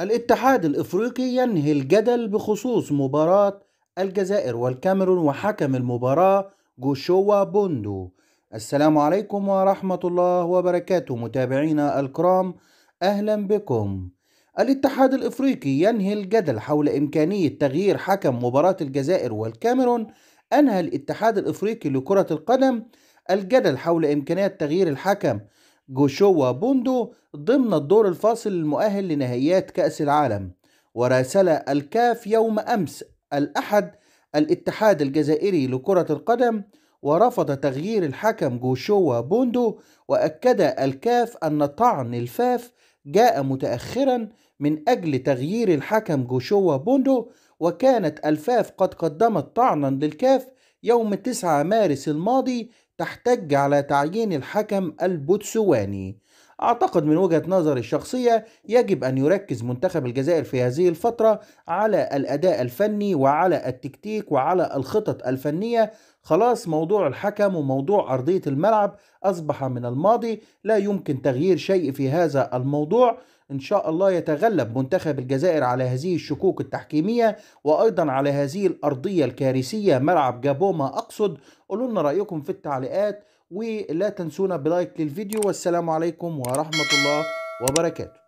الاتحاد الافريقي ينهي الجدل بخصوص مباراة الجزائر والكاميرون وحكم المباراة جوشوا بوندو السلام عليكم ورحمة الله وبركاته متابعينا الكرام أهلا بكم الاتحاد الافريقي ينهي الجدل حول إمكانية تغيير حكم مباراة الجزائر والكاميرون أنهى الاتحاد الافريقي لكرة القدم الجدل حول إمكانية تغيير الحكم جوشوا بوندو ضمن الدور الفاصل المؤهل لنهائيات كأس العالم وراسل الكاف يوم أمس الأحد الاتحاد الجزائري لكرة القدم ورفض تغيير الحكم جوشوا بوندو وأكد الكاف أن طعن الفاف جاء متأخرا من أجل تغيير الحكم جوشوا بوندو وكانت الفاف قد قدمت طعنا للكاف يوم 9 مارس الماضي تحتج على تعيين الحكم البوتسواني أعتقد من وجهة نظري الشخصية يجب أن يركز منتخب الجزائر في هذه الفترة على الأداء الفني وعلى التكتيك وعلى الخطط الفنية خلاص موضوع الحكم وموضوع أرضية الملعب أصبح من الماضي لا يمكن تغيير شيء في هذا الموضوع إن شاء الله يتغلب منتخب الجزائر على هذه الشكوك التحكيمية وأيضا على هذه الأرضية الكارثية ملعب جابوما أقصد قولوا لنا رأيكم في التعليقات ولا تنسونا بلايك للفيديو والسلام عليكم ورحمة الله وبركاته